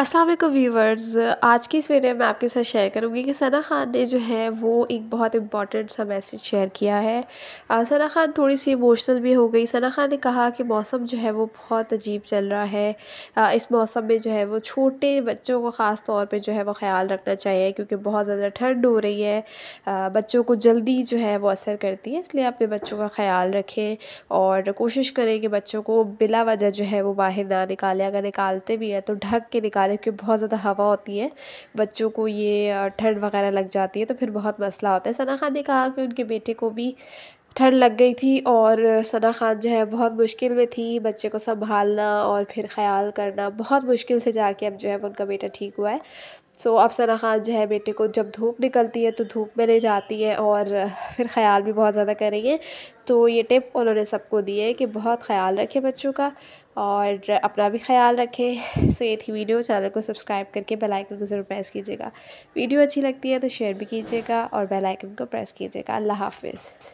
अस्सलाम वालेकुम व्यूवर्स आज की इस वीडियो में आपके साथ शेयर करूंगी कि सना खान ने जो है वो एक बहुत इंपॉर्टेंट सा मैसेज शेयर किया है सना खान थोड़ी सी इमोशनल भी हो गई सना खान ने कहा कि मौसम जो है वो बहुत अजीब चल रहा है इस मौसम में जो है वो छोटे बच्चों को ख़ास तौर पे जो है वो ख्याल रखना चाहिए क्योंकि बहुत ज़्यादा ठंड हो रही है बच्चों को जल्दी जो है वो असर करती है इसलिए अपने बच्चों का ख्याल रखें और कोशिश करें कि बच्चों को बिला वजह जो है वो बाहर ना निकालें अगर निकालते भी हैं तो ढक के निकाल गालिब के बहुत ज़्यादा हवा होती है बच्चों को ये ठंड वगैरह लग जाती है तो फिर बहुत मसला होता है सना खान ने कहा कि उनके बेटे को भी ठंड लग गई थी और सना ख़ान जो है बहुत मुश्किल में थी बच्चे को संभालना और फिर ख्याल करना बहुत मुश्किल से जाके अब जो है उनका बेटा ठीक हुआ है सो अब सना खान जो है बेटे को जब धूप निकलती है तो धूप में ले जाती है और फिर ख्याल भी बहुत ज़्यादा कर रही है तो ये टिप उन्होंने सबको दी है कि बहुत ख्याल रखें बच्चों का और अपना भी ख्याल रखें सो ये थी वीडियो चैनल को सब्सक्राइब करके बेल आइकन को ज़रूर प्रेस कीजिएगा वीडियो अच्छी लगती है तो शेयर भी कीजिएगा और बेल आइकन को प्रेस कीजिएगा अल्लाह हाफिज़